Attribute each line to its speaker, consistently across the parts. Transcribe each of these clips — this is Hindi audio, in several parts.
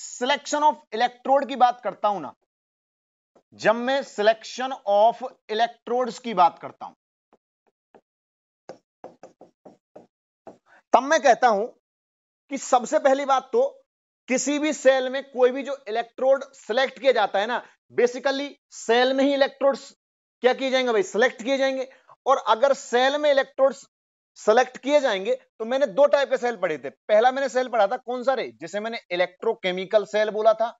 Speaker 1: सिलेक्शन ऑफ इलेक्ट्रोड की बात करता हूं ना जब मैं सिलेक्शन ऑफ इलेक्ट्रोड्स की बात करता हूं तब मैं कहता हूं कि सबसे पहली बात तो किसी भी सेल में कोई भी जो इलेक्ट्रोड सिलेक्ट किया जाता है ना बेसिकली सेल में ही इलेक्ट्रोड्स क्या किए जाएंगे भाई सिलेक्ट किए जाएंगे और अगर सेल में इलेक्ट्रोड्स सेलेक्ट किए जाएंगे तो मैंने दो टाइप के सेल पढ़े थे पहला मैंने सेल पढ़ा था कौन सा रे जिसे मैंने इलेक्ट्रोकेमिकल सेल बोला था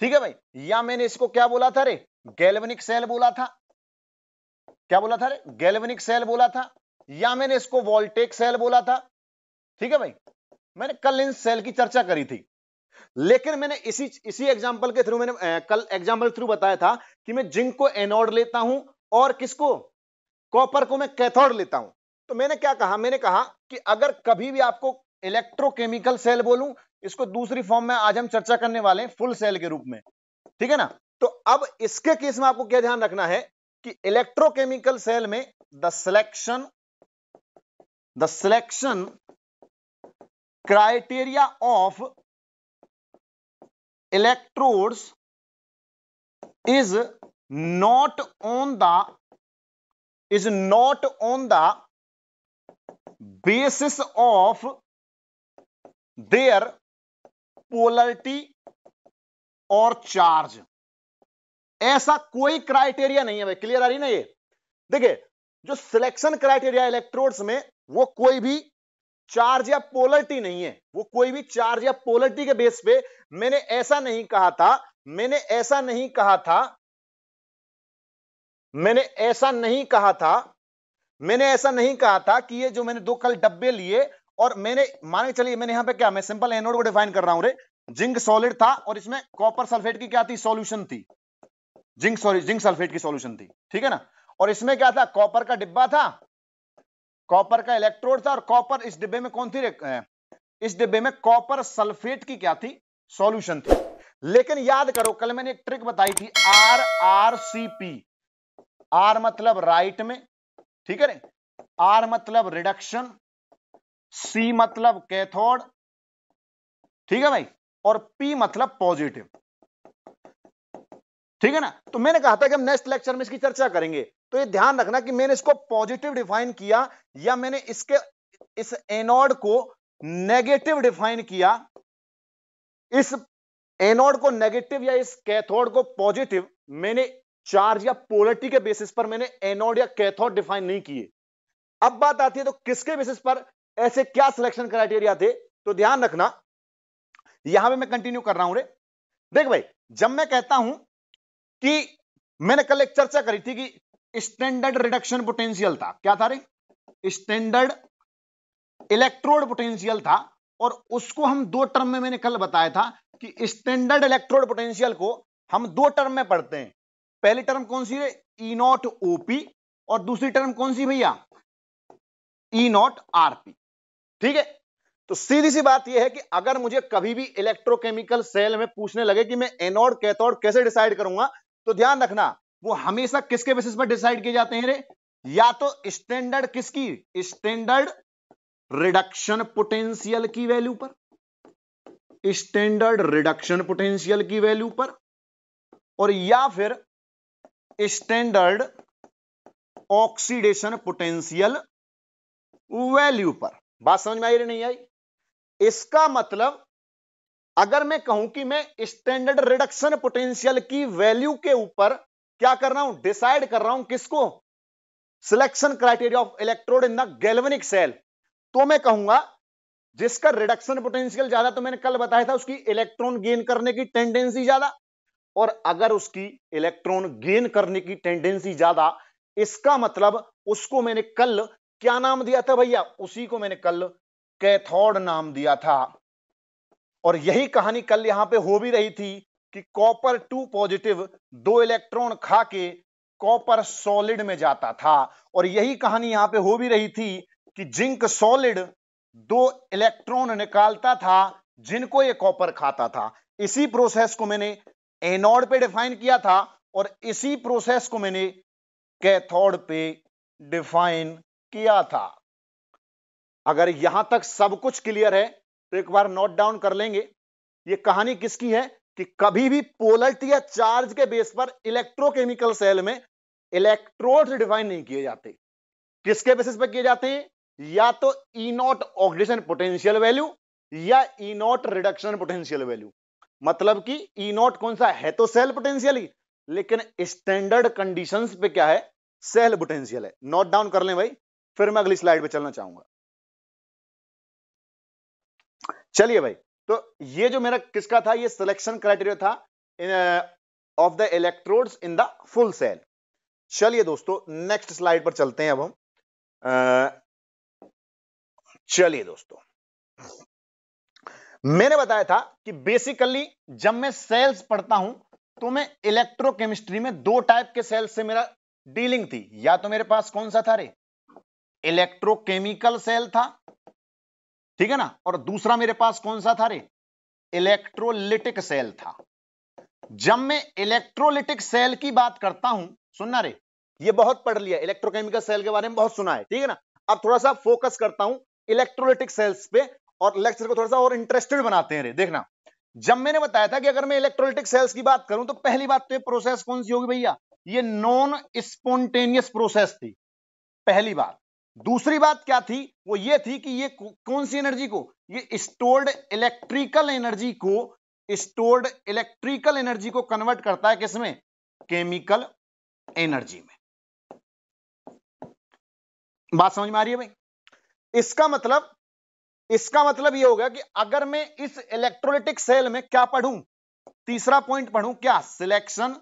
Speaker 1: ठीक है भाई या मैंने इसको क्या बोला था रे गैल्वेनिक सेल बोला था क्या बोला था रे गैल्वेनिक सेल बोला था या मैंने इसको वोल्टेक सेल बोला था ठीक है भाई मैंने कल इन सेल की चर्चा करी थी लेकिन मैंने इसी इसी एग्जांपल के थ्रू मैंने ए, कल एग्जांपल थ्रू बताया था कि मैं जिंक को एनोड लेता हूं और किसको कॉपर को मैं कैथोड लेता हूं तो मैंने क्या कहा मैंने कहा कि अगर कभी भी आपको इलेक्ट्रोकेमिकल सेल बोलूं इसको दूसरी फॉर्म में आज हम चर्चा करने वाले हैं फुल सेल के रूप में ठीक है ना तो अब इसके केस में आपको क्या ध्यान रखना है कि इलेक्ट्रोकेमिकल सेल में the selection the selection criteria of electrodes is not on the is not on the basis of their polarity और चार्ज ऐसा कोई क्राइटेरिया नहीं है भाई क्लियर आ रही ना ये देखिए जो सिलेक्शन क्राइटेरिया इलेक्ट्रोड्स में वो कोई भी चार्ज या पोलरिटी नहीं है वो कोई भी चार्ज या पोलरिटी के बेस पे मैंने ऐसा नहीं कहा था मैंने ऐसा नहीं कहा था मैंने ऐसा नहीं कहा था मैंने ऐसा नहीं कहा था कि ये जो मैंने दो कल डब्बे लिए और मैंने मान के चलिए मैंने यहां पे क्या मैं सिंपल एनोड को डिफाइन कर रहा हूं रे जिंक सॉलिड था और इसमें कॉपर सल्फेट की क्या थी सॉल्यूशन थी जिंक सॉरी जिंक सल्फेट की सॉल्यूशन थी ठीक है ना और इसमें क्या था कॉपर का डिब्बा था कॉपर का इलेक्ट्रोड था और कॉपर इस डिब्बे में कौन थी इस डिब्बे में कॉपर सल्फेट की क्या थी सॉल्यूशन थी लेकिन याद करो कल मैंने एक ट्रिक बताई थी R R C P R मतलब राइट में ठीक है आर मतलब रिडक्शन सी मतलब कैथोड ठीक है भाई और पी मतलब पॉजिटिव ठीक है ना तो मैंने कहा था कि हम नेक्स्ट लेक्चर में इसकी चर्चा करेंगे तो ये ध्यान रखना कि मैंने इसको पॉजिटिव डिफाइन किया या मैंने इसके इस एनोड को नेगेटिव डिफाइन किया इस एनोड को नेगेटिव या इस कैथोड को पॉजिटिव मैंने चार्ज या पोलिटी के बेसिस पर मैंने एनोड या कैथोड डिफाइन नहीं किए अब बात आती है तो किसके बेसिस पर ऐसे क्या सिलेक्शन क्राइटेरिया थे तो ध्यान रखना यहां पे मैं कंटिन्यू कर रहा हूं रे देख भाई जब मैं कहता हूं कि मैंने कल एक चर्चा करी थी कि स्टैंडर्ड रिडक्शन पोटेंशियल था क्या था रे स्टैंडर्ड इलेक्ट्रोड पोटेंशियल था और उसको हम दो टर्म में मैंने कल बताया था कि स्टैंडर्ड इलेक्ट्रोड पोटेंशियल को हम दो टर्म में पढ़ते हैं पहली टर्म कौन सी है ई नॉट ओपी और दूसरी टर्म कौन सी भैया ई नॉट आरपी ठीक है तो सीधी सी बात यह है कि अगर मुझे कभी भी इलेक्ट्रोकेमिकल सेल में पूछने लगे कि मैं एनोड कैथोड कैसे डिसाइड करूंगा तो ध्यान रखना वो हमेशा किसके बेसिस पर डिसाइड किए जाते हैं रे या तो स्टैंडर्ड किसकी स्टैंडर्ड रिडक्शन पोटेंशियल की वैल्यू पर स्टैंडर्ड रिडक्शन पोटेंशियल की वैल्यू पर और या फिर स्टैंडर्ड ऑक्सीडेशन पोटेंशियल वैल्यू पर बात समझ में आई रही नहीं आई इसका मतलब अगर मैं कहूं कि मैं स्टैंडर्ड रिडक्शन पोटेंशियल की वैल्यू के ऊपर क्या कर रहा हूं डिसाइड कर रहा हूं किसको selection criteria of electrode in the galvanic cell तो मैं कहूंगा जिसका रिडक्शन पोटेंशियल ज्यादा तो मैंने कल बताया था उसकी इलेक्ट्रॉन गेन करने की टेंडेंसी ज्यादा और अगर उसकी इलेक्ट्रॉन गेन करने की टेंडेंसी ज्यादा इसका मतलब उसको मैंने कल क्या नाम दिया था भैया उसी को मैंने कल कैथोड नाम दिया था और यही कहानी कल यहां पे हो भी रही थी कि कॉपर टू पॉजिटिव दो इलेक्ट्रॉन खा के कॉपर सॉलिड में जाता था और यही कहानी यहां पे हो भी रही थी कि जिंक सॉलिड दो इलेक्ट्रॉन निकालता था जिनको ये कॉपर खाता था इसी प्रोसेस को मैंने एनोड पे डिफाइन किया था और इसी प्रोसेस को मैंने कैथोड पे डिफाइन किया था अगर यहां तक सब कुछ क्लियर है तो एक बार नोट डाउन कर लेंगे ये कहानी किसकी है कि कभी भी पोलट या चार्ज के बेस पर इलेक्ट्रोकेमिकल सेल में इलेक्ट्रोड डिफाइन नहीं किए जाते किसके बेसिस पर किए जाते हैं या तो E naught oxygen potential value या E naught reduction potential value मतलब कि ई e नॉट कौन सा है तो सेल पोटेंशियल ही लेकिन स्टैंडर्ड कंडीशंस पे क्या है सेल पोटेंशियल है नोट डाउन कर लें भाई फिर मैं अगली स्लाइड पे चलना चाहूंगा चलिए भाई तो ये जो मेरा किसका था ये सिलेक्शन क्राइटेरिया था of the electrodes in the full cell चलिए दोस्तों नेक्स्ट स्लाइड पर चलते हैं अब हम uh, चलिए दोस्तों मैंने बताया था कि बेसिकली जब मैं सेल्स पढ़ता हूं तो मैं इलेक्ट्रोकेमिस्ट्री में दो टाइप के सेल्स से मेरा डीलिंग थी या तो मेरे पास कौन सा था रे इलेक्ट्रोकेमिकल सेल था ठीक है ना और दूसरा मेरे पास कौन सा था रे इलेक्ट्रोलिटिक सेल था जब मैं इलेक्ट्रोलिटिक सेल की बात करता हूं सुनना रे ये बहुत पढ़ लिया इलेक्ट्रोकेमिकल सेल के बारे में बहुत सुना है ठीक है ना अब थोड़ा सा फोकस करता हूं इलेक्ट्रोलिटिक सेल्स पे और लेक्चर को थोड़ा सा और इंटरेस्टेड बनाते हैं रे देखना जब मैंने बताया था कि अगर मैं इलेक्ट्रोलिटिक सेल्स की बात करूं तो पहली बात तो ये प्रोसेस कौन सी होगी भैया ये नॉन स्पोन्टेनियस प्रोसेस थी पहली बात दूसरी बात क्या थी वो ये थी कि ये कौन सी एनर्जी को ये स्टोर्ड इलेक्ट्रिकल एनर्जी को स्टोर्ड इलेक्ट्रिकल एनर्जी को कन्वर्ट करता है किसमें केमिकल एनर्जी में बात समझ में आ रही है भाई इसका मतलब इसका मतलब ये होगा कि अगर मैं इस इलेक्ट्रोलिटिक सेल में क्या पढ़ूं तीसरा पॉइंट पढ़ूं क्या selection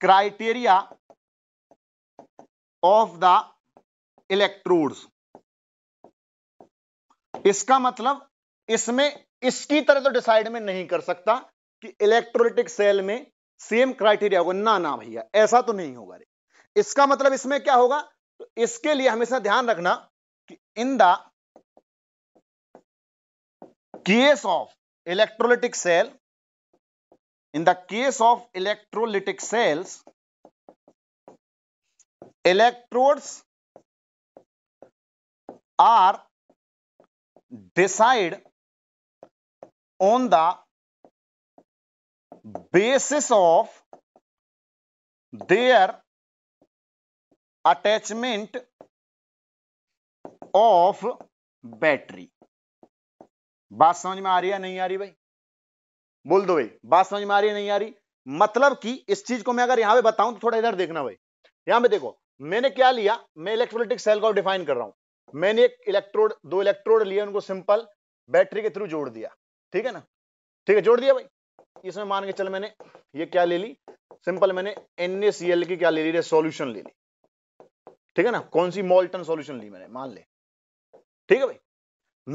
Speaker 1: criteria of the electrodes इसका मतलब इसमें इसकी तरह तो डिसाइड में नहीं कर सकता कि इलेक्ट्रोलिटिक सेल में सेम क्राइटेरिया होगा ना ना भैया ऐसा तो नहीं होगा रे इसका मतलब इसमें क्या होगा तो इसके लिए हमेशा ध्यान रखना कि in the case of electrolytic cell in the case of electrolytic cells electrodes are decide on the basis of their attachment of battery बात समझ में आ रही है नहीं आ रही भाई बोल दो भाई बात समझ में आ रही है नहीं आ रही मतलब कि इस चीज को मैं अगर यहां पे बताऊं तो थोड़ा इधर देखना भाई यहां पे देखो मैंने क्या लिया मैं इलेक्ट्रोलिटिक सेल को डिफाइन कर रहा हूं मैंने एक इलेक्ट्रोड दो इलेक्ट्रोड लिए उनको सिंपल बैटरी के थ्रू जोड़ दिया ठीक है ना ठीक है जोड़ दिया भाई इसमें मान के चल मैंने ये क्या ले ली सिंपल मैंने एनएसीएल की क्या ले ली सोल्यूशन ले ली ठीक है ना कौन सी मोल्टन सोल्यूशन ली मैंने मान ले ठीक है भाई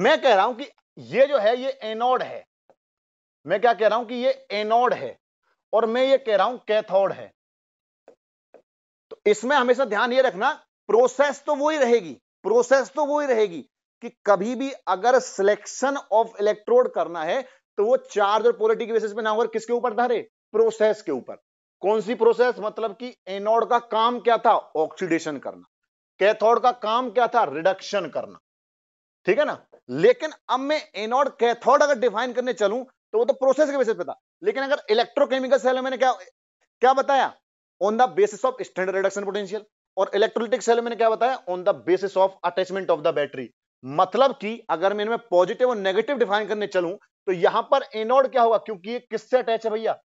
Speaker 1: मैं कह रहा हूं कि ये जो है ये एनोड है मैं क्या कह रहा हूं कि ये एनोड है और मैं ये कह रहा हूं कैथोड है तो इसमें हमेशा ध्यान ये रखना प्रोसेस तो वो ही रहेगी प्रोसेस तो वो ही रहेगी कि कभी भी अगर सिलेक्शन ऑफ इलेक्ट्रोड करना है तो वो चार्ज और पोलिटी के बेसिस पे ना होकर किसके ऊपर धारे प्रोसेस के ऊपर कौन सी प्रोसेस मतलब कि एनोड का काम क्या था ऑक्सीडेशन करना कैथोड का काम क्या था रिडक्शन करना ठीक है ना लेकिन अब मैं एनोड कैथोड अगर डिफाइन करने चलूं तो वो तो प्रोसेस के बेसिस पे था लेकिन अगर इलेक्ट्रोकेमिकल सेल मैंने क्या क्या बताया on the basis of standard reduction potential और इलेक्ट्रोलिटिक सेल मैंने क्या बताया on the basis of attachment of the battery मतलब कि अगर मैं इनमें पॉजिटिव और नेगेटिव डिफाइन करने चलूं तो यहां पर एनोड क्या होगा क्योंकि ये किससे अटैच है भैया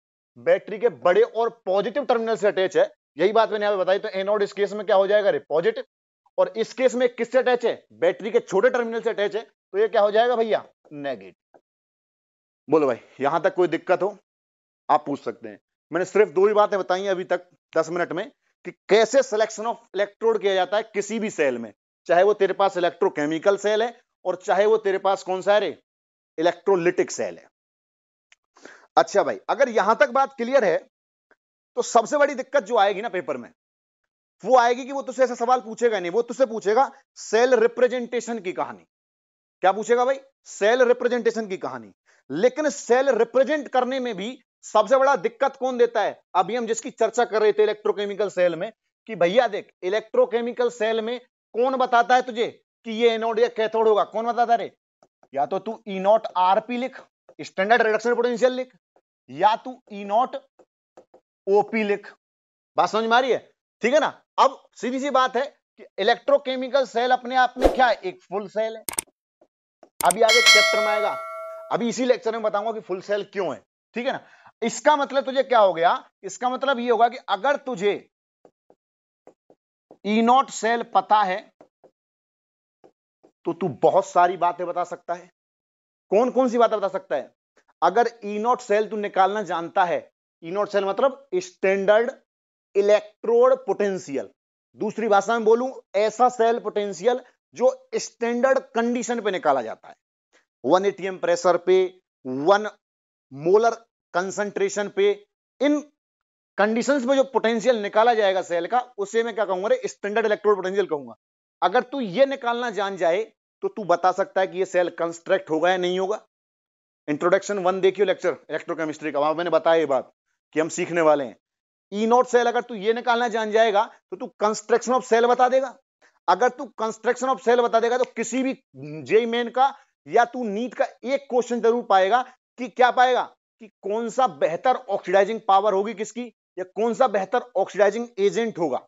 Speaker 1: बैटरी के बड़े और पॉजिटिव टर्मिनल से अटैच है यही बात मैंने बताई तो एनोड इस केस में क्या हो जाएगा रे पॉजिटिव और इस केस में किससे अटैच है बैटरी के छोटे टर्मिनल से अटैच है तो ये क्या हो जाएगा भैया नेगेटिव बोलो भाई यहां तक कोई दिक्कत हो आप पूछ सकते हैं मैंने सिर्फ दो ही बातें बताई अभी तक दस मिनट में कि कैसे सिलेक्शन ऑफ इलेक्ट्रोड किया जाता है किसी भी सेल में चाहे वो तेरे पास इलेक्ट्रोकेमिकल सेल है और चाहे वो तेरे पास कौन सा है इलेक्ट्रोलिटिक सेल है अच्छा भाई अगर यहां तक बात क्लियर है तो सबसे बड़ी दिक्कत जो आएगी ना पेपर में वो आएगी कि वो तुझसे ऐसा सवाल पूछेगा नहीं वो तुझसे पूछेगा सेल रिप्रेजेंटेशन की कहानी क्या पूछेगा भाई सेल रिप्रेजेंटेशन की कहानी लेकिन सेल रिप्रेजेंट करने में भी सबसे बड़ा दिक्कत कौन देता है अभी हम जिसकी चर्चा कर रहे थे इलेक्ट्रोकेमिकल सेल में कि भैया देख इलेक्ट्रोकेमिकल सेल में कौन बताता है तुझे कि ये एनोड या कैथोड होगा कौन बताता रे या तो तू ई नॉट आरपी लिख स्टैंडर्ड रिडक्शन पोटेंशियल लिख या तू ई नॉट ओपी लिख बात समझ में आ रही है ठीक है ना अब सीधी सी बात है कि इलेक्ट्रोकेमिकल सेल अपने आप में क्या है एक फुल सेल है अभी आगे चैप्टर में आएगा अभी इसी लेक्चर में बताऊंगा कि फुल सेल क्यों है ठीक है ना इसका मतलब तुझे क्या हो गया इसका मतलब ये होगा कि अगर तुझे नॉट e सेल पता है तो तू बहुत सारी बातें बता सकता है कौन कौन सी बातें बता सकता है अगर इनोट e सेल तू निकालना जानता है इनोट e सेल मतलब स्टैंडर्ड इलेक्ट्रोड पोटेंशियल दूसरी भाषा में बोलूं ऐसा सेल पोटेंशियल जो स्टैंडर्ड कंडीशन पे निकाला जाता है वन एटीएम प्रेशर पे वन मोलर कंसंट्रेशन पे इन कंडीशंस पे जो पोटेंशियल निकाला जाएगा सेल का उसे मैं क्या कहूंगा स्टैंडर्ड इलेक्ट्रोड पोटेंशियल कहूंगा अगर तू ये निकालना जान जाए तो तू बता सकता है कि ये सेल कंस्ट्रक्ट होगा या नहीं होगा इंट्रोडक्शन वन देखियो लेक्चर इलेक्ट्रोकेमिस्ट्री का वहां मैंने बताया ये बात कि हम सीखने वाले हैं ई नॉट सेल अगर तू ये निकालना जान जाएगा तो तू कंस्ट्रक्शन ऑफ सेल बता देगा अगर तू कंस्ट्रक्शन ऑफ सेल बता देगा तो किसी भी जे मेन का या तू नीट का एक क्वेश्चन जरूर पाएगा कि क्या पाएगा कि कौन सा बेहतर ऑक्सीडाइजिंग पावर होगी किसकी या कौन सा बेहतर ऑक्सीडाइजिंग एजेंट होगा